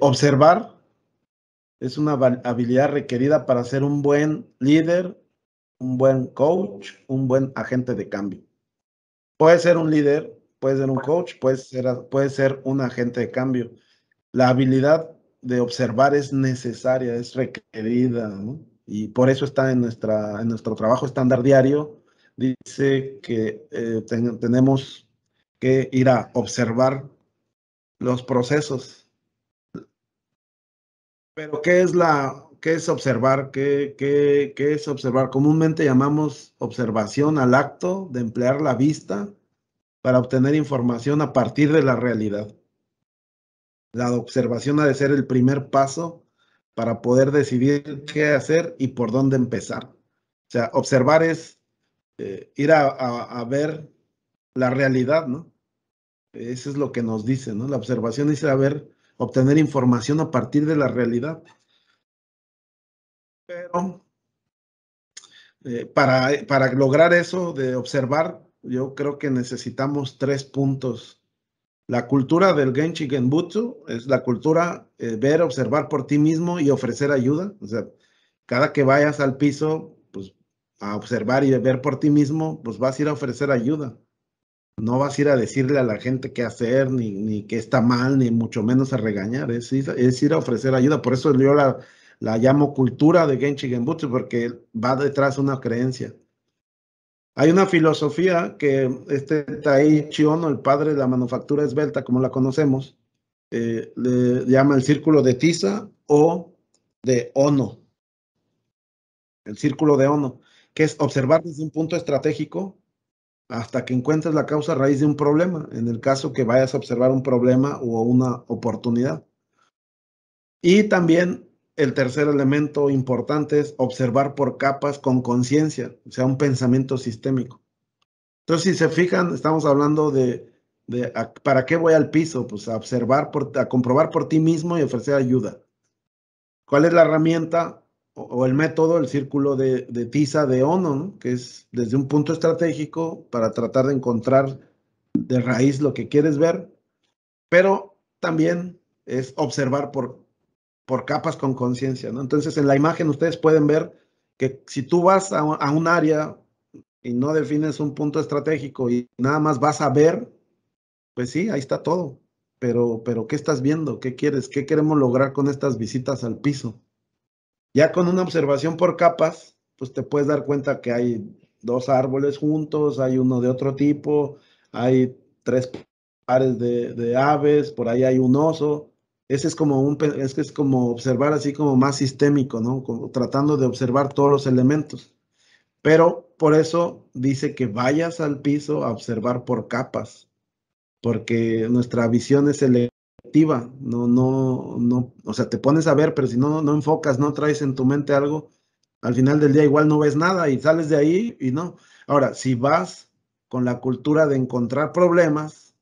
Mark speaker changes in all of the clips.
Speaker 1: observar es una habilidad requerida para ser un buen líder, un buen coach, un buen agente de cambio. Puede ser un líder, puede ser un coach, puede ser, ser un agente de cambio. La habilidad de observar es necesaria, es requerida, y por eso está en, nuestra, en nuestro trabajo estándar diario. Dice que eh, tenemos que ir a observar los procesos pero ¿qué es la es observar? ¿Qué, es observar? Comúnmente llamamos observación al acto de emplear la vista para obtener información a partir de la realidad. La observación ha de ser el primer paso para poder decidir qué hacer y por dónde empezar. O sea, observar es eh, ir a, ver la realidad, ¿no? Eso es lo que nos dice, ¿no? La observación es ir a ver obtener información a partir de la realidad. Pero eh, para, lograr eso de observar, yo creo que necesitamos tres puntos. La cultura del Genchi Genbutsu es la cultura eh, ver, observar por ti mismo y ofrecer ayuda. O sea, cada que vayas al piso, pues a observar y ver por ti mismo, pues vas a ir a ofrecer ayuda. No vas a ir a decirle a la gente qué hacer, ni, ni qué está mal, ni mucho menos a regañar. Es, ir a ofrecer ayuda. Por eso yo la, la llamo cultura de Genchi Genbutsu, porque va detrás una creencia. Hay una filosofía que este Tai Ono, el padre de la manufactura esbelta, como la conocemos, eh, le llama el círculo de tiza o de Ono. El círculo de Ono, que es observar desde un punto estratégico hasta que encuentres la causa raíz de un problema, en el caso que vayas a observar un problema o una oportunidad. Y también el tercer elemento importante es observar por capas con conciencia, o sea, un pensamiento sistémico. Entonces, si se fijan, estamos hablando de, ¿para qué voy al piso? Pues a observar, por, a comprobar por ti mismo y ofrecer ayuda. ¿Cuál es la herramienta o el método, el círculo de, de tiza de Ono, que es desde un punto estratégico para tratar de encontrar de raíz lo que quieres ver, pero también es observar por, por capas con conciencia. ¿no? Entonces, en la imagen ustedes pueden ver que si tú vas a, a, un área y no defines un punto estratégico y nada más vas a ver, pues sí, ahí está todo. Pero, pero ¿qué estás viendo? ¿Qué quieres? ¿Qué queremos lograr con estas visitas al piso? Ya con una observación por capas, pues te puedes dar cuenta que hay dos árboles juntos, hay uno de otro tipo, hay tres pares de, aves, por ahí hay un oso. Ese es como un, es que es como observar así como más sistémico, ¿no? Como tratando de observar todos los elementos. Pero por eso dice que vayas al piso a observar por capas, porque nuestra visión es el no, no, no, o sea, te pones a ver, pero si no, no enfocas, no traes en tu mente algo, al final del día igual no ves nada y sales de ahí y no. Ahora, si vas con la cultura de encontrar problemas,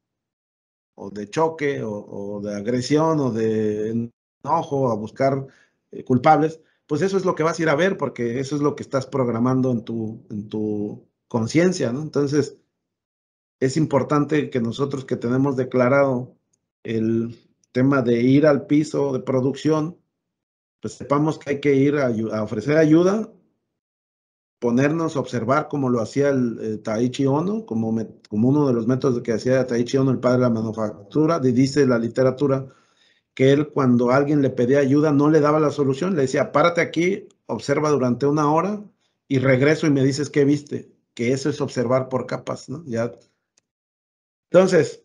Speaker 1: o de choque, o, de agresión, o de enojo, a buscar eh, culpables, pues eso es lo que vas a ir a ver, porque eso es lo que estás programando en tu, en tu conciencia, ¿no? Entonces, es importante que nosotros que tenemos declarado el tema de ir al piso de producción, pues sepamos que hay que ir a, ofrecer ayuda, ponernos a observar como lo hacía el, eh, Taichi Ono, como, como uno de los métodos que hacía Taichi Ono, el padre de la manufactura, y dice la literatura que él cuando alguien le pedía ayuda no le daba la solución, le decía, párate aquí, observa durante una hora y regreso y me dices qué viste, que eso es observar por capas, ¿no? Ya. Entonces,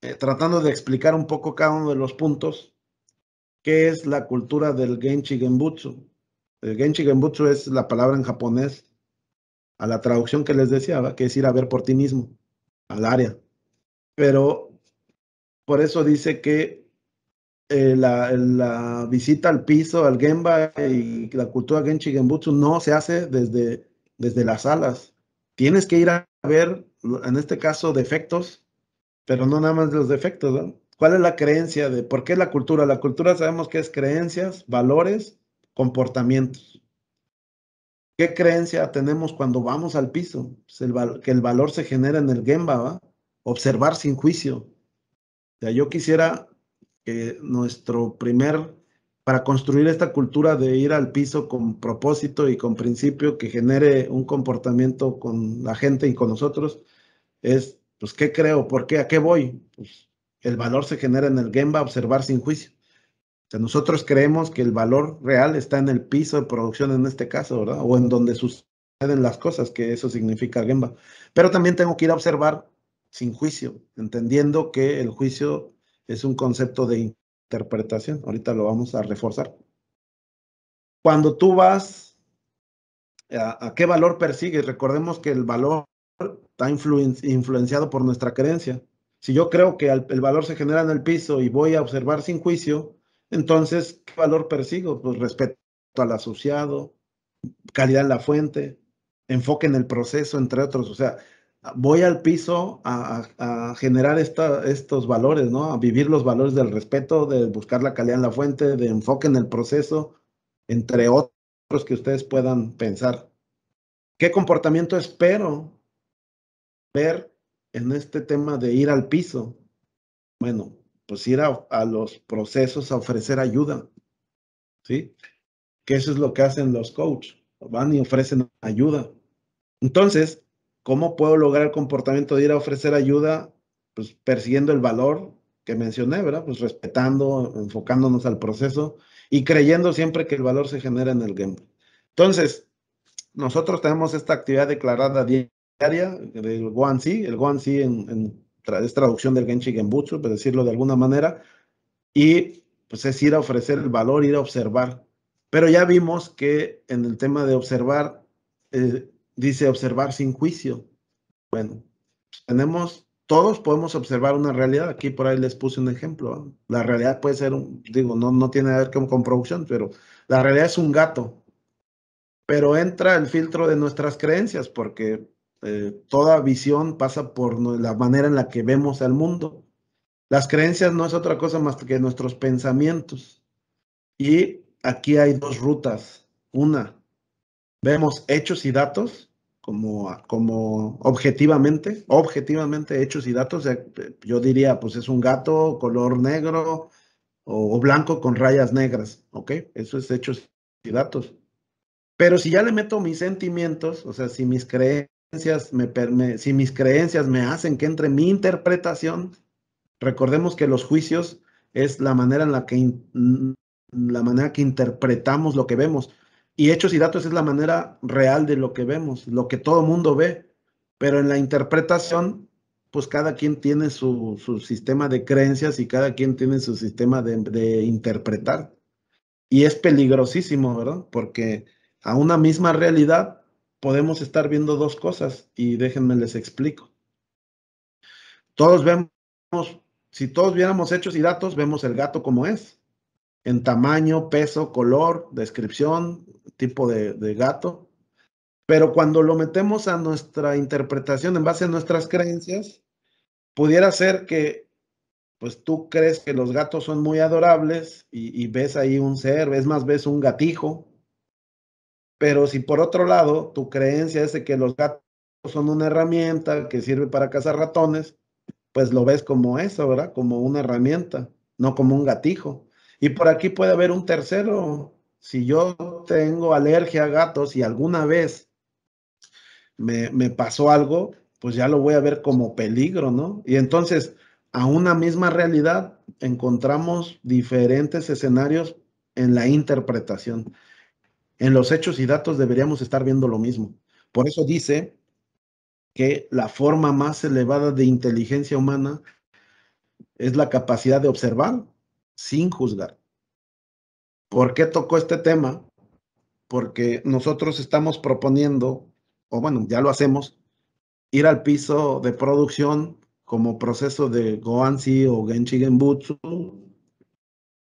Speaker 1: eh, tratando de explicar un poco cada uno de los puntos, qué es la cultura del Genchi Genbutsu. El Genchi Genbutsu es la palabra en japonés a la traducción que les decía que es ir a ver por ti mismo, al área. Pero por eso dice que eh, la, visita al piso, al Genba y la cultura Genchi Genbutsu no se hace desde, desde las alas Tienes que ir a ver, en este caso, defectos pero no nada más los defectos. ¿Cuál es la creencia de por qué la cultura? La cultura sabemos que es creencias, valores, comportamientos. ¿Qué creencia tenemos cuando vamos al piso? Pues que el valor se genera en el Gemba, Observar sin juicio. yo quisiera que nuestro primer, para construir esta cultura de ir al piso con propósito y con principio que genere un comportamiento con la gente y con nosotros, es pues, ¿qué creo? ¿Por qué? ¿A qué voy? Pues, el valor se genera en el Gemba, observar sin juicio. O sea, nosotros creemos que el valor real está en el piso de producción en este caso, ¿verdad? O en donde suceden las cosas, que eso significa Gemba. Pero también tengo que ir a observar sin juicio, entendiendo que el juicio es un concepto de interpretación. Ahorita lo vamos a reforzar. Cuando tú vas, a qué valor persigues? Recordemos que el valor está influenciado por nuestra creencia. Si yo creo que el valor se genera en el piso y voy a observar sin juicio, entonces, ¿qué valor persigo? Pues respeto al asociado, calidad en la fuente, enfoque en el proceso, entre otros. O sea, voy al piso a, generar estos valores, ¿no? A vivir los valores del respeto, de buscar la calidad en la fuente, de enfoque en el proceso, entre otros que ustedes puedan pensar. ¿Qué comportamiento espero en este tema de ir al piso? Bueno, pues ir a, los procesos a ofrecer ayuda, ¿sí? Que eso es lo que hacen los coaches, van y ofrecen ayuda. Entonces, ¿cómo puedo lograr el comportamiento de ir a ofrecer ayuda? Pues persiguiendo el valor que mencioné, ¿verdad? Pues respetando, enfocándonos al proceso y creyendo siempre que el valor se genera en el game. Entonces, nosotros tenemos esta actividad declarada diaria del Guanxi. El Guanxi en, en, es traducción del Genshin Genbutsu, por decirlo de alguna manera. Y pues es ir a ofrecer el valor, ir a observar. Pero ya vimos que en el tema de observar, eh, dice observar sin juicio. Bueno, tenemos, todos podemos observar una realidad. Aquí por ahí les puse un ejemplo. La realidad puede ser, un, digo, no, no tiene que ver con producción, pero la realidad es un gato. Pero entra el filtro de nuestras creencias, porque eh, toda visión pasa por la manera en la que vemos al mundo. Las creencias no es otra cosa más que nuestros pensamientos. Y aquí hay dos rutas. Una, vemos hechos y datos como, como objetivamente, objetivamente hechos y datos. Eh, yo diría, pues es un gato color negro o, blanco con rayas negras, ¿ok? Eso es hechos y datos. Pero si ya le meto mis sentimientos, o sea, si mis creencias si mis creencias me hacen que entre mi interpretación, recordemos que los juicios es la manera en la que, mm, la manera que interpretamos lo que vemos. Y hechos y datos es la manera real de lo que vemos, lo que todo mundo ve. Pero en la interpretación, pues cada quien tiene su, sistema de creencias y cada quien tiene su sistema de, de interpretar. Y es peligrosísimo, ¿verdad? Porque a una misma realidad podemos estar viendo dos cosas y déjenme les explico. Todos vemos, si todos viéramos hechos y datos, vemos el gato como es, en tamaño, peso, color, descripción, tipo de, gato. Pero cuando lo metemos a nuestra interpretación en base a nuestras creencias, pudiera ser que pues tú crees que los gatos son muy adorables y, ves ahí un ser, ves más, ves un gatijo, pero si por otro lado tu creencia es de que los gatos son una herramienta que sirve para cazar ratones, pues lo ves como eso, ¿verdad? Como una herramienta, no como un gatijo. Y por aquí puede haber un tercero. Si yo tengo alergia a gatos y alguna vez me, pasó algo, pues ya lo voy a ver como peligro, ¿no? Y entonces a una misma realidad encontramos diferentes escenarios en la interpretación. En los hechos y datos deberíamos estar viendo lo mismo. Por eso dice que la forma más elevada de inteligencia humana es la capacidad de observar sin juzgar. ¿Por qué tocó este tema? Porque nosotros estamos proponiendo, o bueno, ya lo hacemos, ir al piso de producción como proceso de goanzi o Genchi Genbutsu,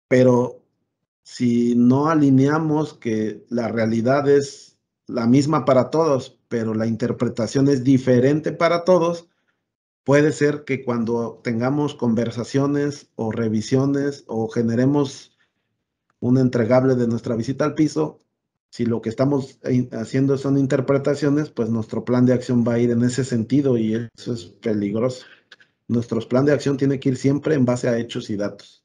Speaker 1: pero si no alineamos que la realidad es la misma para todos, pero la interpretación es diferente para todos, puede ser que cuando tengamos conversaciones o revisiones o generemos un entregable de nuestra visita al piso, si lo que estamos haciendo son interpretaciones, pues nuestro plan de acción va a ir en ese sentido y eso es peligroso. Nuestro plan de acción tiene que ir siempre en base a hechos y datos.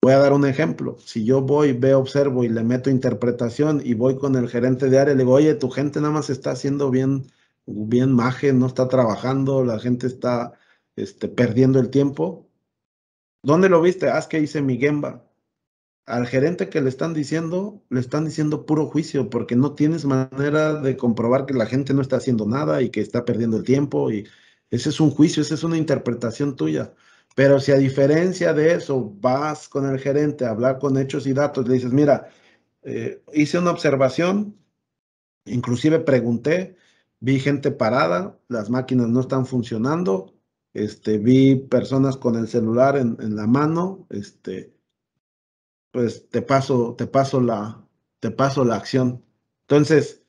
Speaker 1: Voy a dar un ejemplo. Si yo voy, veo, observo y le meto interpretación y voy con el gerente de área, le digo, oye, tu gente nada más está haciendo bien, bien maje, no está trabajando, la gente está este, perdiendo el tiempo. ¿Dónde lo viste? Haz ah, que hice mi gemba. Al gerente que le están diciendo, le están diciendo puro juicio, porque no tienes manera de comprobar que la gente no está haciendo nada y que está perdiendo el tiempo. Y ese es un juicio, esa es una interpretación tuya. Pero si a diferencia de eso vas con el gerente a hablar con hechos y datos, le dices, mira, eh, hice una observación, inclusive pregunté, vi gente parada, las máquinas no están funcionando, este, vi personas con el celular en, en la mano, este, pues te paso, te paso la, te paso la acción. Entonces,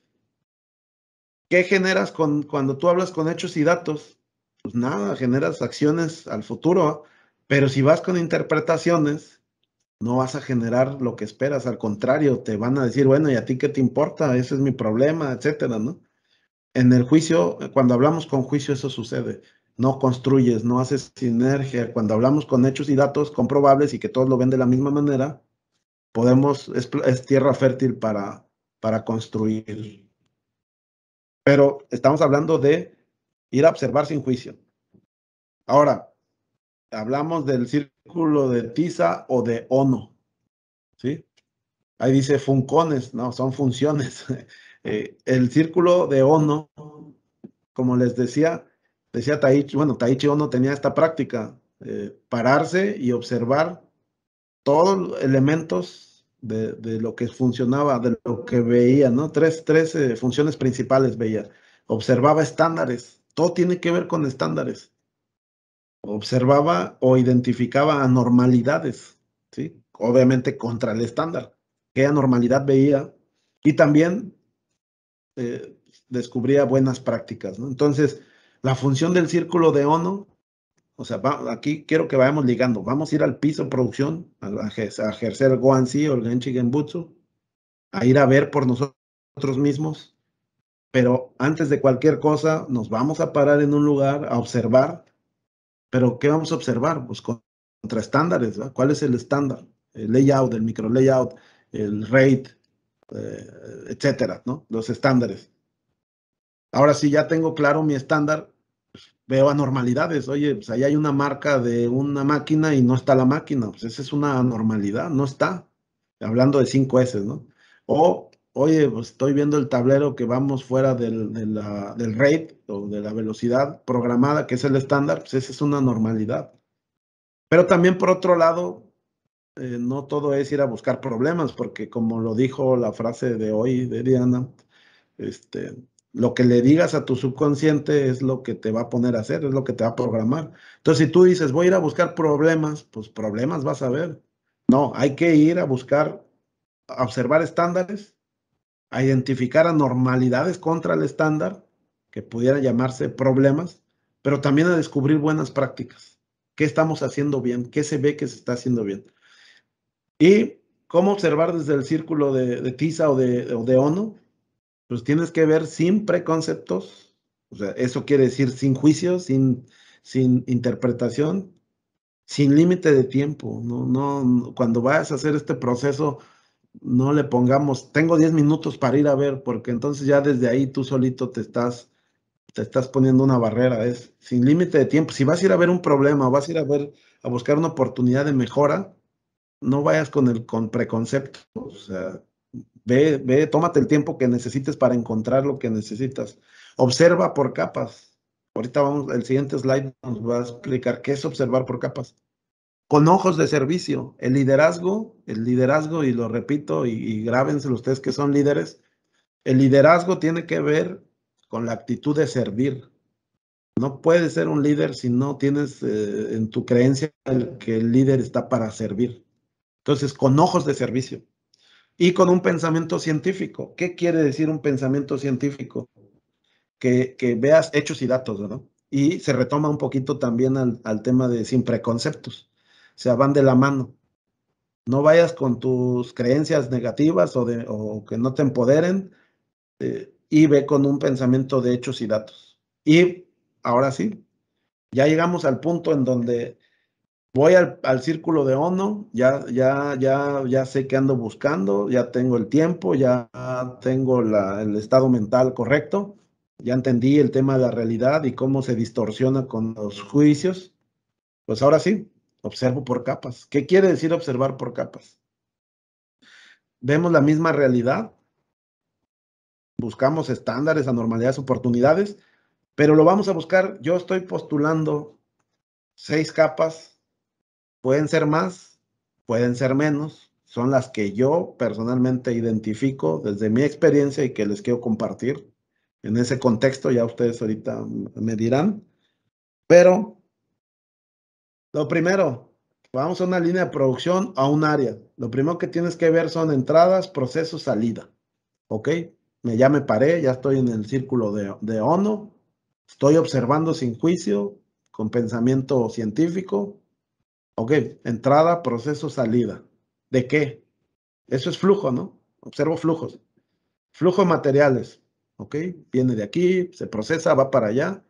Speaker 1: ¿qué generas con, cuando tú hablas con hechos y datos? pues nada, generas acciones al futuro, pero si vas con interpretaciones, no vas a generar lo que esperas, al contrario, te van a decir, bueno, ¿y a ti qué te importa? Ese es mi problema, etcétera, ¿no? En el juicio, cuando hablamos con juicio, eso sucede. No construyes, no haces sinergia. Cuando hablamos con hechos y datos comprobables y que todos lo ven de la misma manera, podemos, es, es tierra fértil para, para construir. Pero estamos hablando de ir a observar sin juicio. Ahora, hablamos del círculo de tiza o de ono, ¿sí? Ahí dice funcones, no, son funciones. Eh, el círculo de ono, como les decía, decía Taichi, bueno, Taichi Ono tenía esta práctica, eh, pararse y observar todos los elementos de, lo que funcionaba, de lo que veía, ¿no? Tres, tres eh, funciones principales veía. Observaba estándares, todo tiene que ver con estándares. Observaba o identificaba anormalidades, ¿sí? Obviamente contra el estándar. ¿Qué anormalidad veía? Y también eh, descubría buenas prácticas, Entonces, la función del círculo de ONO, o sea, aquí quiero que vayamos ligando. Vamos a ir al piso producción, a, a ejercer Guanxi o el Genchi Genbutsu, a ir a ver por nosotros mismos pero antes de cualquier cosa, nos vamos a parar en un lugar a observar. Pero ¿qué vamos a observar? Pues contra estándares. ¿verdad? ¿Cuál es el estándar? El layout, el micro layout, el rate, eh, etcétera, ¿no? Los estándares. Ahora sí, ya tengo claro mi estándar. Pues, veo anormalidades. Oye, pues ahí hay una marca de una máquina y no está la máquina. Pues esa es una anormalidad, no está. Hablando de 5S, ¿no? O oye, pues estoy viendo el tablero que vamos fuera del, del rate o de la velocidad programada, que es el estándar, pues esa es una normalidad. Pero también por otro lado, eh, no todo es ir a buscar problemas, porque como lo dijo la frase de hoy de Diana, este, lo que le digas a tu subconsciente es lo que te va a poner a hacer, es lo que te va a programar. Entonces, si tú dices, voy a ir a buscar problemas, pues problemas vas a ver. No, hay que ir a buscar, observar estándares a identificar anormalidades contra el estándar, que pudiera llamarse problemas, pero también a descubrir buenas prácticas. ¿Qué estamos haciendo bien? ¿Qué se ve que se está haciendo bien? Y cómo observar desde el círculo de, de TISA o de, o ONU, pues tienes que ver sin preconceptos, o sea, eso quiere decir sin juicio, sin, sin interpretación, sin límite de tiempo, ¿no? no, cuando vayas a hacer este proceso no le pongamos, tengo 10 minutos para ir a ver, porque entonces ya desde ahí tú solito te estás, te estás poniendo una barrera, es sin límite de tiempo. Si vas a ir a ver un problema, vas a ir a ver, a buscar una oportunidad de mejora, no vayas con el con preconcepto, o sea, ve, ve, tómate el tiempo que necesites para encontrar lo que necesitas. Observa por capas. Ahorita vamos, el siguiente slide nos va a explicar qué es observar por capas con ojos de servicio. El liderazgo, el liderazgo, y lo repito y, grábense ustedes que son líderes, el liderazgo tiene que ver con la actitud de servir. No puedes ser un líder si no tienes eh, en tu creencia que el líder está para servir. Entonces, con ojos de servicio y con un pensamiento científico. ¿Qué quiere decir un pensamiento científico? Que, veas hechos y datos, ¿no? Y se retoma un poquito también al, al tema de sin preconceptos sea, van de la mano. No vayas con tus creencias negativas o, de, o que no te empoderen eh, y ve con un pensamiento de hechos y datos. Y ahora sí, ya llegamos al punto en donde voy al, círculo de Ono, ya, ya, ya, ya sé que ando buscando, ya tengo el tiempo, ya tengo el estado mental correcto, ya entendí el tema de la realidad y cómo se distorsiona con los juicios. Pues ahora sí, Observo por capas. ¿Qué quiere decir observar por capas? Vemos la misma realidad, buscamos estándares, anormalidades, oportunidades, pero lo vamos a buscar. Yo estoy postulando seis capas, pueden ser más, pueden ser menos, son las que yo personalmente identifico desde mi experiencia y que les quiero compartir. En ese contexto ya ustedes ahorita me dirán, pero lo primero, vamos a una línea de producción, a un área. Lo primero que tienes que ver son entradas, proceso, salida. ¿Ok? Me, ya me paré, ya estoy en el círculo de, de ONO. Estoy observando sin juicio, con pensamiento científico. Ok, entrada, proceso, salida. ¿De qué? Eso es flujo, ¿no? Observo flujos. Flujo de materiales. Ok, viene de aquí, se procesa, va para allá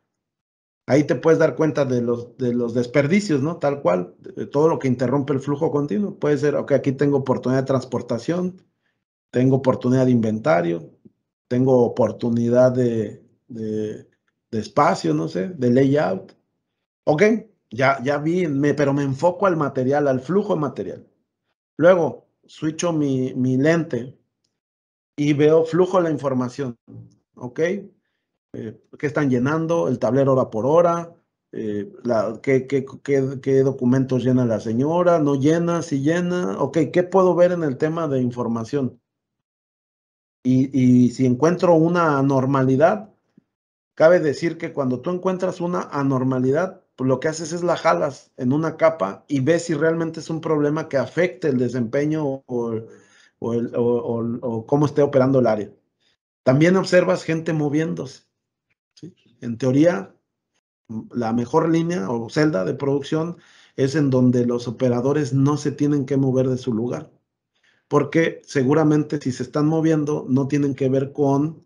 Speaker 1: ahí te puedes dar cuenta de los, de los desperdicios, ¿no? Tal cual, todo lo que interrumpe el flujo continuo. Puede ser, ok, aquí tengo oportunidad de transportación, tengo oportunidad de inventario, tengo oportunidad de, espacio, no sé, de layout. Ok, ya, ya vi, pero me enfoco al material, al flujo de material. Luego, switcho mi, mi lente y veo flujo de la información. Ok, eh, qué están llenando, el tablero hora por hora, eh, qué, documentos llena la señora, no llena, si llena, ok, ¿qué puedo ver en el tema de información? Y, si encuentro una anormalidad, cabe decir que cuando tú encuentras una anormalidad, pues lo que haces es la jalas en una capa y ves si realmente es un problema que afecte el desempeño o cómo esté operando el área. También observas gente moviéndose en teoría, la mejor línea o celda de producción es en donde los operadores no se tienen que mover de su lugar, porque seguramente si se están moviendo no tienen que ver con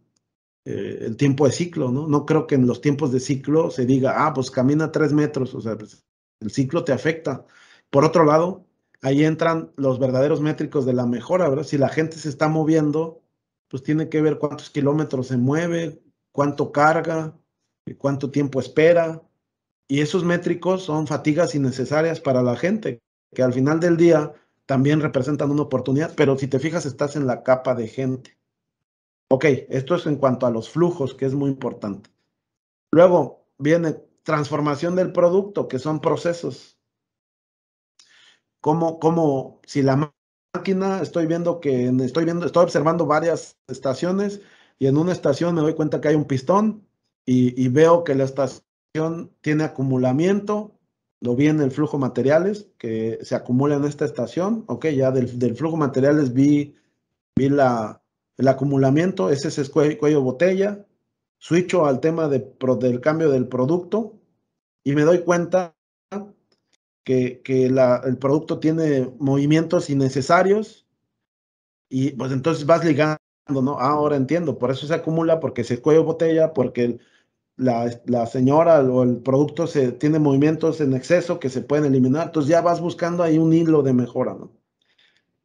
Speaker 1: eh, el tiempo de ciclo, ¿no? No creo que en los tiempos de ciclo se diga, ah, pues camina tres metros, o sea, pues, el ciclo te afecta. Por otro lado, ahí entran los verdaderos métricos de la mejora, ¿verdad? Si la gente se está moviendo, pues tiene que ver cuántos kilómetros se mueve, cuánto carga, cuánto tiempo espera. Y esos métricos son fatigas innecesarias para la gente, que al final del día también representan una oportunidad, pero si te fijas estás en la capa de gente. Ok, esto es en cuanto a los flujos, que es muy importante. Luego viene transformación del producto, que son procesos. Como, como si la máquina, estoy viendo que estoy viendo, estoy observando varias estaciones y en una estación me doy cuenta que hay un pistón, y, veo que la estación tiene acumulamiento, lo vi en el flujo materiales que se acumula en esta estación, ok, ya del, flujo materiales vi, vi la, el acumulamiento, ese es cuello, botella, switcho al tema de, del cambio del producto y me doy cuenta que, que la, el producto tiene movimientos innecesarios y pues entonces vas ligando, ¿no? Ah, ahora entiendo, por eso se acumula, porque se cuello botella, porque el, la, señora o el producto se, tiene movimientos en exceso que se pueden eliminar. Entonces ya vas buscando ahí un hilo de mejora, ¿no?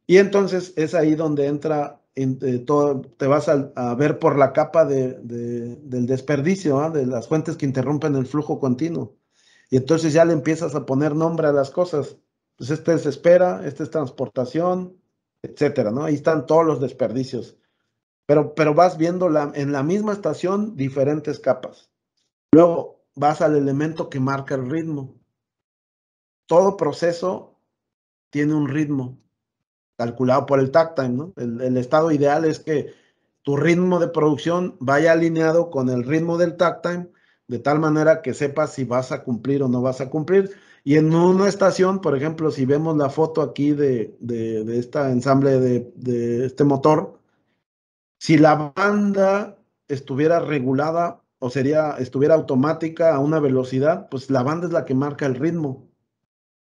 Speaker 1: Y entonces es ahí donde entra eh, todo, te vas a, ver por la capa de, del desperdicio, ¿ah? de las fuentes que interrumpen el flujo continuo. Y entonces ya le empiezas a poner nombre a las cosas. Pues este es espera, esta es transportación, etcétera, ¿no? Ahí están todos los desperdicios. Pero, pero vas viendo la, en la misma estación diferentes capas. Luego vas al elemento que marca el ritmo. Todo proceso tiene un ritmo calculado por el tag time, ¿no? el, estado ideal es que tu ritmo de producción vaya alineado con el ritmo del tag time, de tal manera que sepas si vas a cumplir o no vas a cumplir. Y en una estación, por ejemplo, si vemos la foto aquí de, de, este ensamble de este motor, si la banda estuviera regulada o sería, estuviera automática a una velocidad, pues la banda es la que marca el ritmo.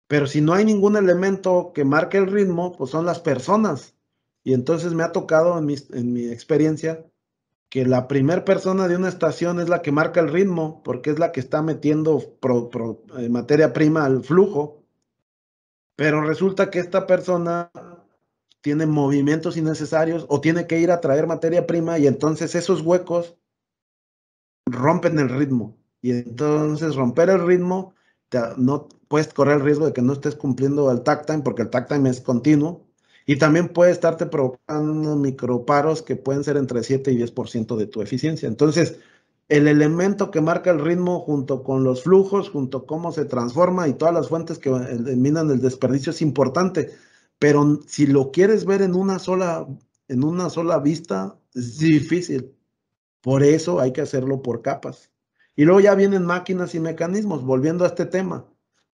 Speaker 1: Pero si no hay ningún elemento que marque el ritmo, pues son las personas. Y entonces me ha tocado en mi, experiencia que la primer persona de una estación es la que marca el ritmo, porque es la que está metiendo eh, materia prima al flujo. Pero resulta que esta persona tiene movimientos innecesarios o tiene que ir a traer materia prima y entonces esos huecos rompen el ritmo. Y entonces romper el ritmo, no puedes correr el riesgo de que no estés cumpliendo el tag time, porque el tag time es continuo. Y también puede estarte provocando microparos que pueden ser entre 7 y 10% de tu eficiencia. Entonces, el elemento que marca el ritmo junto con los flujos, junto cómo se transforma y todas las fuentes que eliminan el desperdicio es importante. Pero si lo quieres ver en una sola, en una sola vista, es difícil. Por eso hay que hacerlo por capas. Y luego ya vienen máquinas y mecanismos, volviendo a este tema.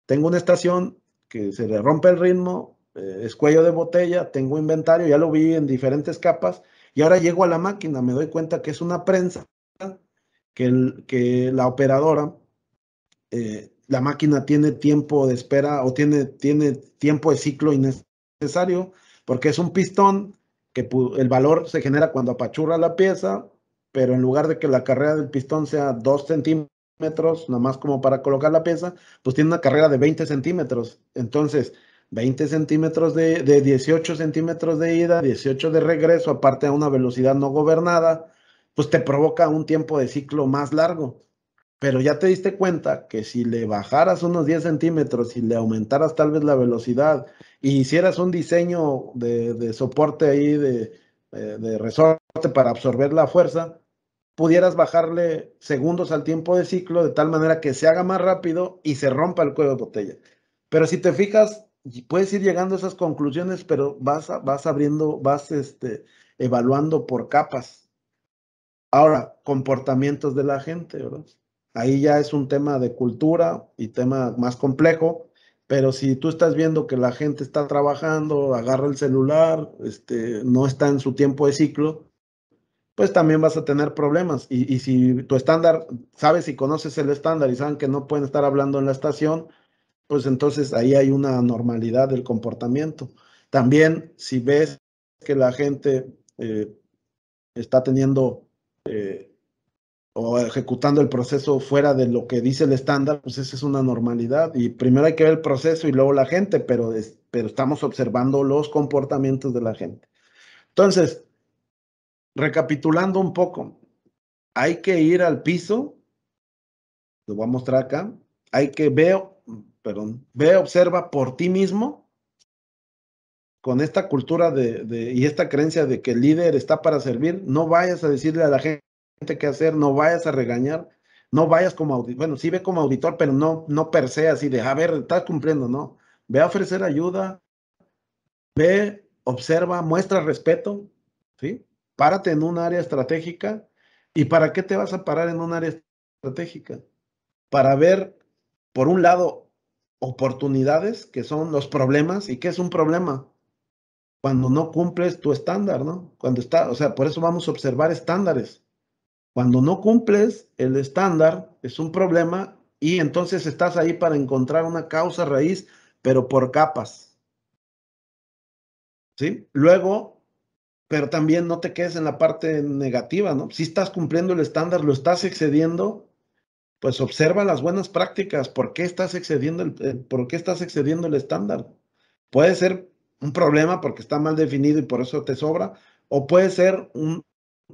Speaker 1: Tengo una estación que se le rompe el ritmo, eh, es cuello de botella, tengo inventario, ya lo vi en diferentes capas, y ahora llego a la máquina, me doy cuenta que es una prensa, que, la operadora, eh, la máquina tiene tiempo de espera o tiene, tiene tiempo de ciclo innecesario, porque es un pistón que el valor se genera cuando apachurra la pieza, pero en lugar de que la carrera del pistón sea 2 centímetros, nada más como para colocar la pieza, pues tiene una carrera de 20 centímetros. Entonces, 20 centímetros de, 18 centímetros de ida, 18 de regreso, aparte a una velocidad no gobernada, pues te provoca un tiempo de ciclo más largo. Pero ya te diste cuenta que si le bajaras unos 10 centímetros y le aumentaras tal vez la velocidad y hicieras un diseño de, soporte ahí eh, de, resorte para absorber la fuerza, pudieras bajarle segundos al tiempo de ciclo de tal manera que se haga más rápido y se rompa el cuello de botella. Pero si te fijas, puedes ir llegando a esas conclusiones, pero vas, vas abriendo, vas este, evaluando por capas. Ahora, comportamientos de la gente, Ahí ya es un tema de cultura y tema más complejo, pero si tú estás viendo que la gente está trabajando, agarra el celular, este, no está en su tiempo de ciclo, pues también vas a tener problemas. Y, si tu estándar, sabes y conoces el estándar y saben que no pueden estar hablando en la estación, pues entonces ahí hay una normalidad del comportamiento. También si ves que la gente eh, está teniendo eh, o ejecutando el proceso fuera de lo que dice el estándar, pues esa es una normalidad. Y primero hay que ver el proceso y luego la gente, pero, pero estamos observando los comportamientos de la gente. Entonces, recapitulando un poco, hay que ir al piso, lo voy a mostrar acá, hay que ver, perdón, ve, observa por ti mismo con esta cultura de, y esta creencia de que el líder está para servir, no vayas a decirle a la gente qué hacer, no vayas a regañar, no vayas como bueno, sí ve como auditor, pero no, no per se así de, a ver, estás cumpliendo, no, ve a ofrecer ayuda, ve, observa, muestra respeto, ¿sí? Párate en un área estratégica. ¿Y para qué te vas a parar en un área estratégica? Para ver, por un lado, oportunidades, que son los problemas, y qué es un problema. Cuando no cumples tu estándar, ¿no? Cuando está, o sea, por eso vamos a observar estándares. Cuando no cumples el estándar, es un problema, y entonces estás ahí para encontrar una causa raíz, pero por capas. ¿Sí? Luego, pero también no te quedes en la parte negativa, ¿no? Si estás cumpliendo el estándar, lo estás excediendo, pues observa las buenas prácticas. ¿Por qué estás excediendo el, eh, qué estás excediendo el estándar? Puede ser un problema porque está mal definido y por eso te sobra, o puede ser un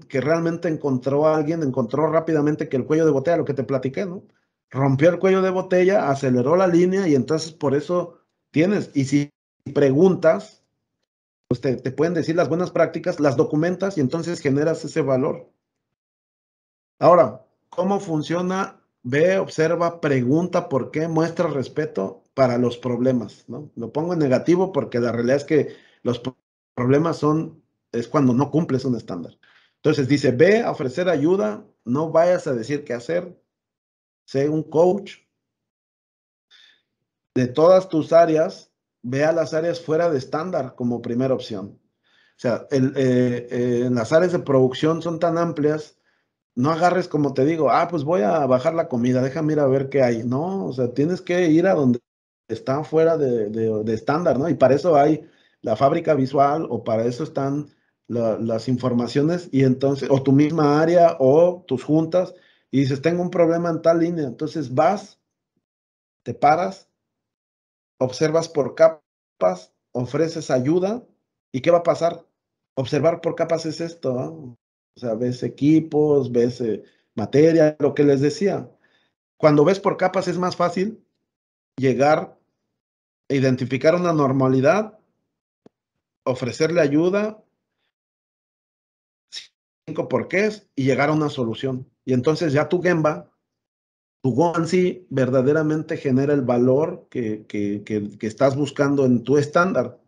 Speaker 1: que realmente encontró a alguien, encontró rápidamente que el cuello de botella, lo que te platiqué, ¿no? Rompió el cuello de botella, aceleró la línea y entonces por eso tienes. Y si preguntas, pues, te, te, pueden decir las buenas prácticas, las documentas y entonces generas ese valor. Ahora, ¿cómo funciona? Ve, observa, pregunta por qué, muestra respeto para los problemas, ¿no? Lo pongo en negativo porque la realidad es que los problemas son, es cuando no cumples un estándar. Entonces dice, ve a ofrecer ayuda, no vayas a decir qué hacer, sé un coach. De todas tus áreas, vea las áreas fuera de estándar como primera opción. O sea, eh, eh, en las áreas de producción son tan amplias, no agarres como te digo, ah, pues voy a bajar la comida, déjame ir a ver qué hay. No, o sea, tienes que ir a donde están fuera de, estándar, ¿no? Y para eso hay la fábrica visual o para eso están las informaciones y entonces, o tu misma área o tus juntas y dices, tengo un problema en tal línea. Entonces vas, te paras, observas por capas, ofreces ayuda, ¿y qué va a pasar? Observar por capas es esto, ¿ah? o sea, ves equipos, ves eh, materia, lo que les decía. Cuando ves por capas es más fácil llegar a identificar una normalidad, ofrecerle ayuda, cinco porqués y llegar a una solución. Y entonces ya tu Gemba tu Gonzi verdaderamente genera el valor que, que, que, estás buscando en tu estándar.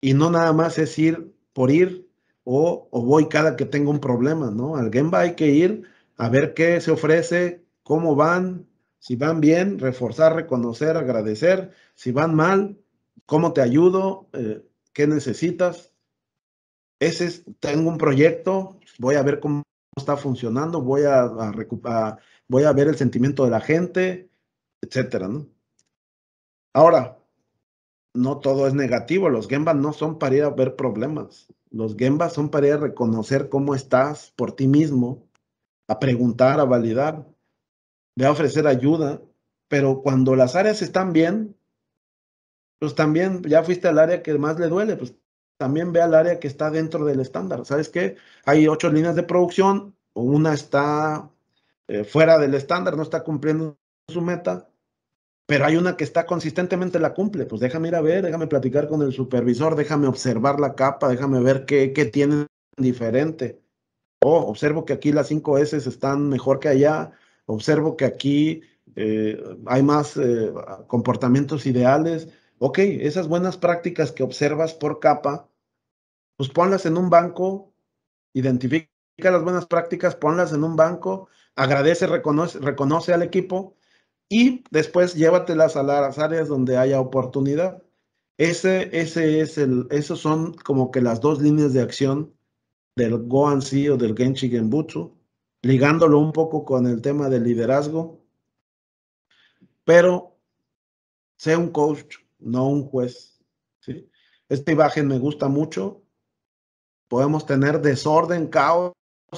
Speaker 1: Y no nada más es ir por ir o, o voy cada que tengo un problema, ¿no? Al va hay que ir a ver qué se ofrece, cómo van, si van bien, reforzar, reconocer, agradecer, si van mal, cómo te ayudo, eh, qué necesitas. Ese es, tengo un proyecto, voy a ver cómo está funcionando, voy a, recuperar voy a ver el sentimiento de la gente, etcétera, ¿no? Ahora, no todo es negativo. Los Gembas no son para ir a ver problemas. Los Gembas son para ir a reconocer cómo estás por ti mismo, a preguntar, a validar, de a ofrecer ayuda. Pero cuando las áreas están bien, pues también ya fuiste al área que más le duele, pues también ve al área que está dentro del estándar. ¿Sabes qué? Hay ocho líneas de producción, una está eh, fuera del estándar, no está cumpliendo su meta, pero hay una que está consistentemente la cumple. Pues déjame ir a ver, déjame platicar con el supervisor, déjame observar la capa, déjame ver qué, qué tienen diferente. Oh, observo que aquí las 5 S están mejor que allá, observo que aquí eh, hay más eh, comportamientos ideales. Ok, esas buenas prácticas que observas por capa, pues ponlas en un banco, identifica las buenas prácticas, ponlas en un banco agradece, reconoce, reconoce al equipo y después llévatelas a las áreas donde haya oportunidad. Ese, ese es el, esos son como que las dos líneas de acción del Goansi o del Genshi Genbutsu, ligándolo un poco con el tema del liderazgo. Pero Sé un coach, no un juez. ¿sí? Esta imagen me gusta mucho. Podemos tener desorden, caos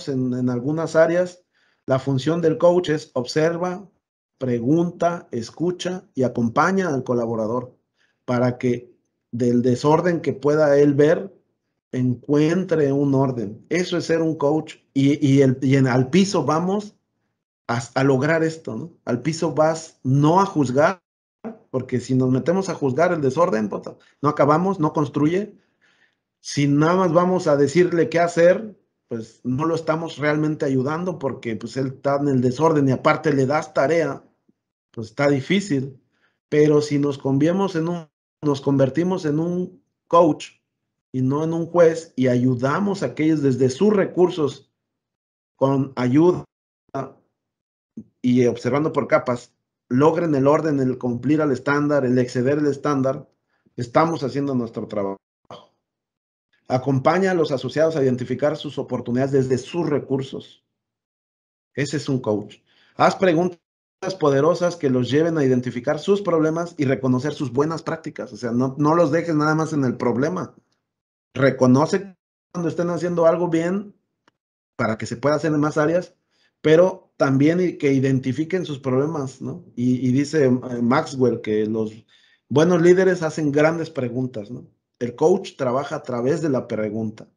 Speaker 1: en, en algunas áreas, la función del coach es observa, pregunta, escucha y acompaña al colaborador para que del desorden que pueda él ver encuentre un orden. Eso es ser un coach y, y, el, al piso vamos a, lograr esto, Al piso vas no a juzgar, porque si nos metemos a juzgar el desorden, no acabamos, no construye. Si nada más vamos a decirle qué hacer, pues no lo estamos realmente ayudando porque pues él está en el desorden y aparte le das tarea, pues está difícil. Pero si nos conviemos en un, nos convertimos en un coach y no en un juez y ayudamos a aquellos desde sus recursos con ayuda y observando por capas, logren el orden, el cumplir al estándar, el exceder el estándar, estamos haciendo nuestro trabajo. Acompaña a los asociados a identificar sus oportunidades desde sus recursos. Ese es un coach. Haz preguntas poderosas que los lleven a identificar sus problemas y reconocer sus buenas prácticas. O sea, no, no los dejes nada más en el problema. Reconoce cuando estén haciendo algo bien para que se pueda hacer en más áreas, pero también que identifiquen sus problemas, ¿no? y dice eh, Maxwell que los buenos líderes hacen grandes preguntas, ¿no? El coach trabaja a través de la pregunta.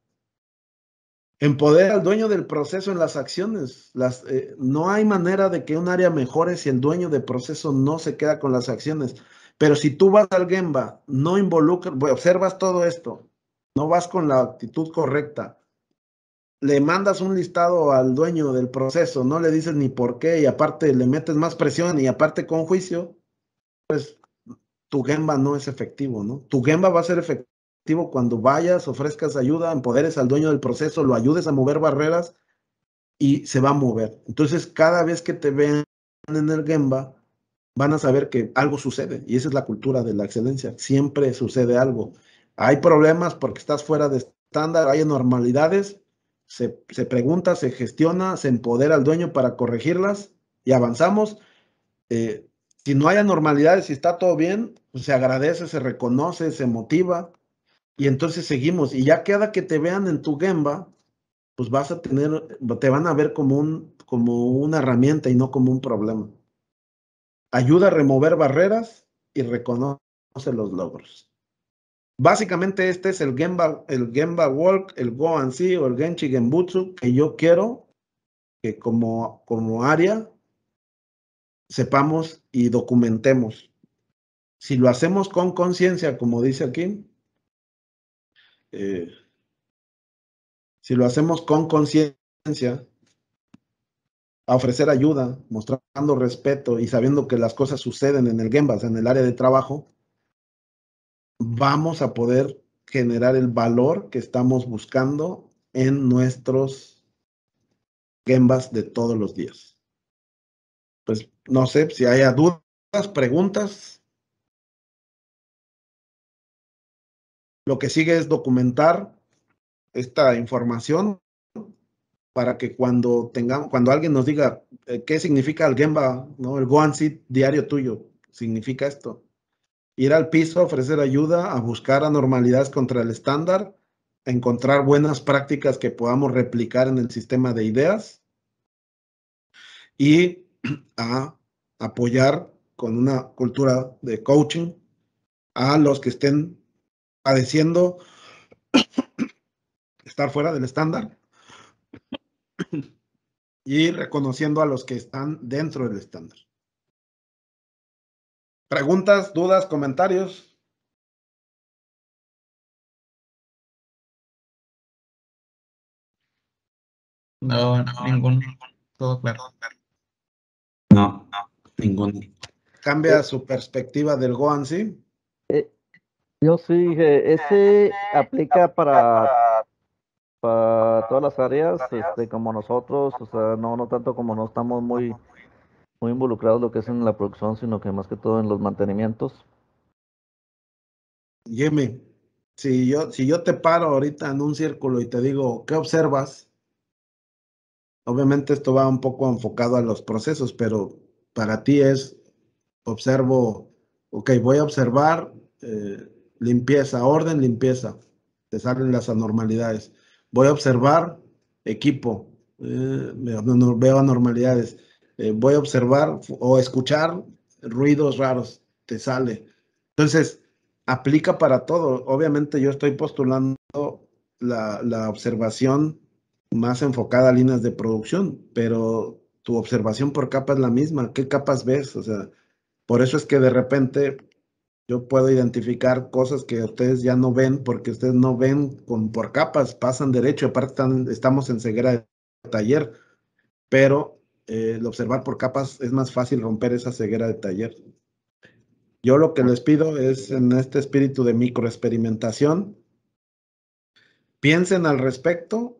Speaker 1: Empodera al dueño del proceso en las acciones. Eh, no hay manera de que un área mejore si el dueño del proceso no se queda con las acciones. Pero si tú vas al Gemba, no involucras, observas todo esto, no vas con la actitud correcta, le mandas un listado al dueño del proceso, no le dices ni por qué y aparte le metes más presión y aparte con juicio, pues tu Gemba no es efectivo, ¿no? Tu Gemba va a ser efectivo cuando vayas, ofrezcas ayuda, empoderes al dueño del proceso, lo ayudes a mover barreras y se va a mover. Entonces, cada vez que te vean en el Gemba, van a saber que algo sucede y esa es la cultura de la excelencia. Siempre sucede algo. Hay problemas porque estás fuera de estándar, hay anormalidades, se, pregunta, se gestiona, se empodera al dueño para corregirlas y avanzamos. Eh, si no hay anormalidades, si está todo bien, pues se agradece, se reconoce, se motiva, y entonces seguimos. Y ya cada que te vean en tu Gemba, pues vas a tener, te van a ver como, un, como una herramienta y no como un problema. Ayuda a remover barreras y reconoce los logros. Básicamente este es el Gemba, el Gemba Walk, el Go and See o el Genchi Genbutsu que yo quiero que como, como área sepamos y documentemos. Si lo hacemos con conciencia, como dice aquí, eh, si lo hacemos con conciencia, a ofrecer ayuda, mostrando respeto y sabiendo que las cosas suceden en el Gembas, en el área de trabajo, vamos a poder generar el valor que estamos buscando en nuestros Gembas de todos los días. Pues no sé si haya dudas, preguntas. Lo que sigue es documentar esta información para que cuando tengamos, cuando alguien nos diga eh, qué significa el Gemba, ¿no? El Goansit diario tuyo, significa esto. Ir al piso, ofrecer ayuda, a buscar anormalidades contra el estándar, encontrar buenas prácticas que podamos replicar en el sistema de ideas y a apoyar con una cultura de coaching a los que estén padeciendo estar fuera del estándar y reconociendo a los que están
Speaker 2: dentro del estándar. Preguntas, dudas, comentarios.
Speaker 1: No, no, ninguno. No, no, ninguno. Cambia su perspectiva del sí? Yo sí ese aplica para, para todas las áreas, este, como nosotros, o sea, no, no tanto como no estamos muy, muy involucrados lo que es en la producción, sino que más que todo en los mantenimientos. Jimmy, si yo, si yo te paro ahorita en un círculo y te digo, ¿qué observas? Obviamente esto va un poco enfocado a los procesos, pero para ti es, observo, ok, voy a observar eh, limpieza, orden, limpieza. Te salen las anormalidades. Voy a observar equipo, eh, veo anormalidades. Eh, voy a observar o escuchar ruidos raros, te sale. Entonces, aplica para todo. Obviamente yo estoy postulando la, la observación más enfocada a líneas de producción, pero tu observación por capa es la misma. ¿Qué capas ves? O sea, por eso es que de repente yo puedo identificar cosas que ustedes ya no ven porque ustedes no ven con, por capas, pasan derecho, aparte estamos en ceguera de taller, pero eh, el observar por capas es más fácil romper esa ceguera de taller. Yo lo que les pido es en este espíritu de microexperimentación, piensen al respecto,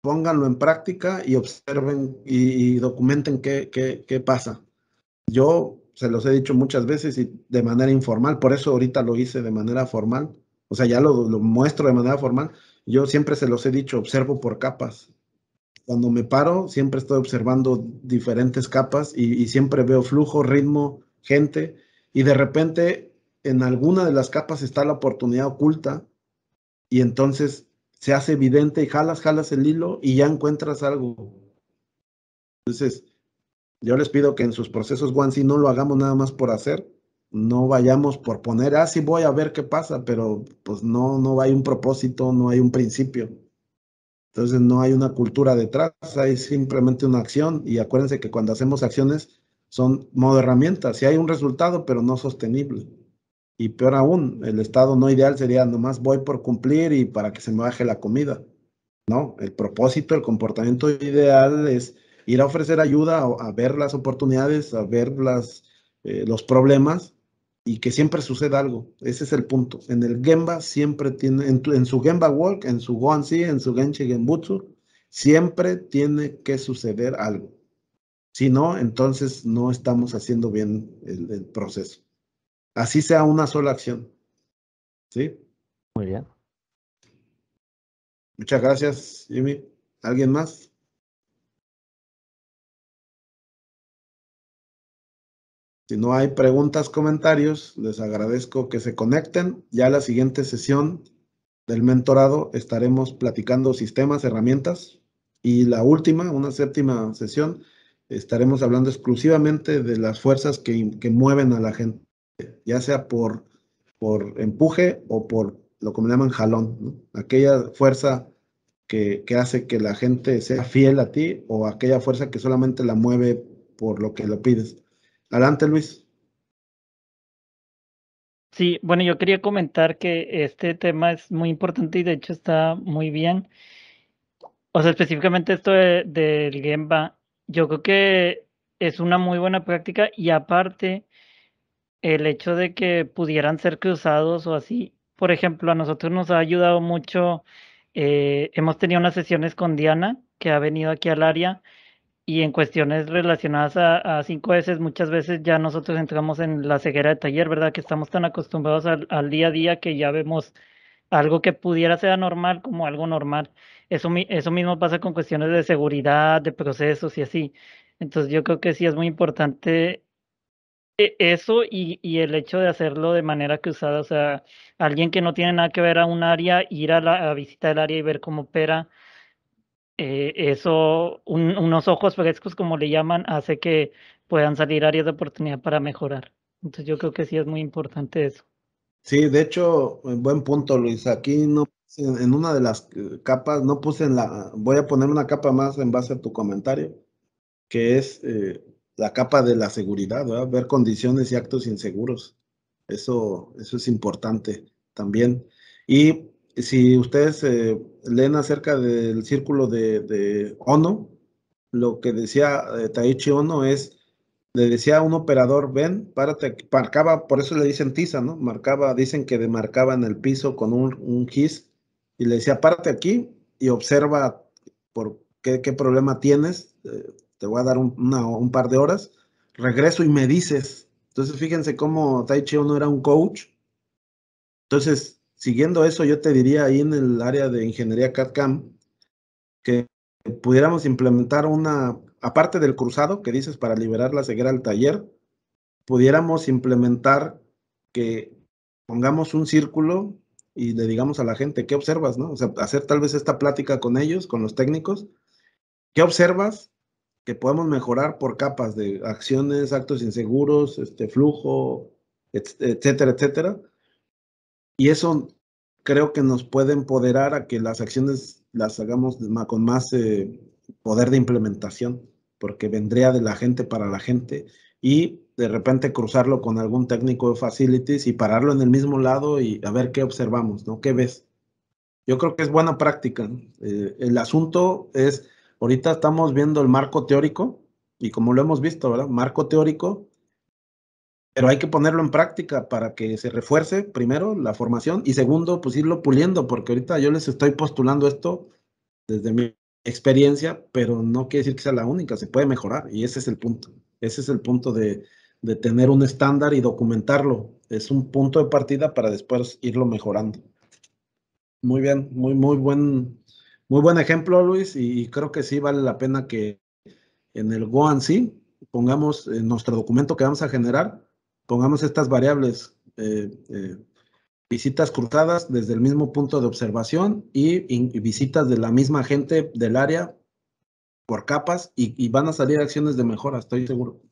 Speaker 1: pónganlo en práctica y observen y, documenten qué, qué pasa. Yo se los he dicho muchas veces y de manera informal, por eso ahorita lo hice de manera formal, o sea, ya lo, lo muestro de manera formal. Yo siempre se los he dicho, observo por capas. Cuando me paro, siempre estoy observando diferentes capas y, y siempre veo flujo, ritmo, gente, y de repente en alguna de las capas está la oportunidad oculta y entonces se hace evidente y jalas, jalas el hilo y ya encuentras algo. Entonces, yo les pido que en sus procesos One si no lo hagamos nada más por hacer, no vayamos por poner, ah, sí voy a ver qué pasa, pero pues no, no hay un propósito, no hay un principio. Entonces no hay una cultura detrás, hay simplemente una acción y acuérdense que cuando hacemos acciones son modo herramientas, si hay un resultado, pero no sostenible. Y peor aún, el estado no ideal sería nomás voy por cumplir y para que se me baje la comida. No, el propósito, el comportamiento ideal es ir a ofrecer ayuda, a, ver las oportunidades, a ver eh, los problemas y que siempre suceda algo. Ese es el punto. En el Gemba siempre tiene, en, su Gemba Walk, en su Si, en su Genshi Genbutsu, siempre tiene que suceder algo. Si no, entonces no estamos haciendo bien el proceso. Así sea una sola acción. ¿Sí? Muy bien. Muchas gracias, Jimmy. ¿Alguien más? Si no hay preguntas, comentarios, les agradezco que se conecten. Ya la siguiente sesión del mentorado estaremos platicando sistemas, herramientas. Y la última, una séptima sesión, estaremos hablando exclusivamente de las fuerzas que, mueven a la gente, ya sea por, por empuje o por lo que me llaman jalón, aquella fuerza que, que, hace que la gente sea fiel a ti o aquella fuerza que solamente la mueve por lo que lo pides. Adelante, Luis.
Speaker 2: Sí, bueno, yo quería comentar que este tema es muy importante y de hecho está muy bien. O sea, específicamente esto del de, Gemba, yo creo que es una muy buena práctica y aparte el hecho de que pudieran ser cruzados o así, por ejemplo, a nosotros nos ha ayudado mucho, eh, hemos tenido unas sesiones con Diana que ha venido aquí al área y en cuestiones relacionadas a, a 5S, muchas veces ya nosotros entramos en la ceguera de taller, ¿verdad? Que estamos tan acostumbrados al, día a día que ya vemos algo que pudiera ser anormal como algo normal. Eso, eso mismo pasa con cuestiones de seguridad, de procesos y así. Entonces yo creo que sí es muy importante e, eso y, el hecho de hacerlo de manera cruzada, o sea, alguien que no tiene nada que ver a un área, ir a, la, a visitar el área y ver cómo opera, eh, eso, unos ojos frescos, como le llaman, hace que puedan salir áreas de oportunidad para mejorar. Entonces yo creo que sí es muy importante eso.
Speaker 1: Sí, de hecho, eh, buen punto, Luis. Aquí no en una de las eh, capas, no puse en la, voy a poner una capa más en base a tu comentario, que es la capa de la seguridad, ver condiciones y actos inseguros. Eso, eso es importante también. Y si ustedes eh, leen acerca del círculo de, Ono, lo que decía eh, Taichi Ono es, le decía a un operador, ven, párate, marcaba, por eso le dicen tiza, ¿no? Marcaba, dicen que demarcaba en el piso con un, un gis y le decía, párate aquí y observa por qué, qué problema tienes, eh, te voy a dar un, un par de horas, regreso y me dices. Entonces, fíjense cómo Taichi Ono era un coach. Entonces, siguiendo eso, yo te diría ahí en el área de ingeniería CAD-CAM que pudiéramos implementar una, aparte del cruzado que dices para liberar la ceguera al taller, pudiéramos implementar que pongamos un círculo y le digamos a la gente, ¿qué observas? No? O sea, hacer tal vez esta plática con ellos, con los técnicos, ¿qué observas? que podemos mejorar por capas de acciones, actos inseguros, este flujo, etcétera, etcétera, y eso creo que nos puede empoderar a que las acciones las hagamos con más eh, poder de implementación, porque vendría de la gente para la gente y de repente cruzarlo con algún técnico de facilities y pararlo en el mismo lado y a ver qué observamos, ¿no? ¿Qué ves? Yo creo que es buena práctica. Eh, el asunto es, ahorita estamos viendo el marco teórico y como lo hemos visto, ¿verdad? Marco teórico, pero hay que ponerlo en práctica para que se refuerce primero la formación y segundo, pues irlo puliendo, porque ahorita yo les estoy postulando esto desde mi experiencia, pero no quiere decir que sea la única, se puede mejorar y ese es el punto, ese es el punto de, de tener un estándar y documentarlo, es un punto de partida para después irlo mejorando. Muy bien, muy, muy buen, muy buen ejemplo, Luis, y creo que sí vale la pena que en el Goan sí pongamos en eh, nuestro documento que vamos a generar, pongamos estas variables, eh, eh, visitas cruzadas desde el mismo punto de observación y, visitas de la misma gente del área por capas y van a salir acciones de mejora, estoy seguro.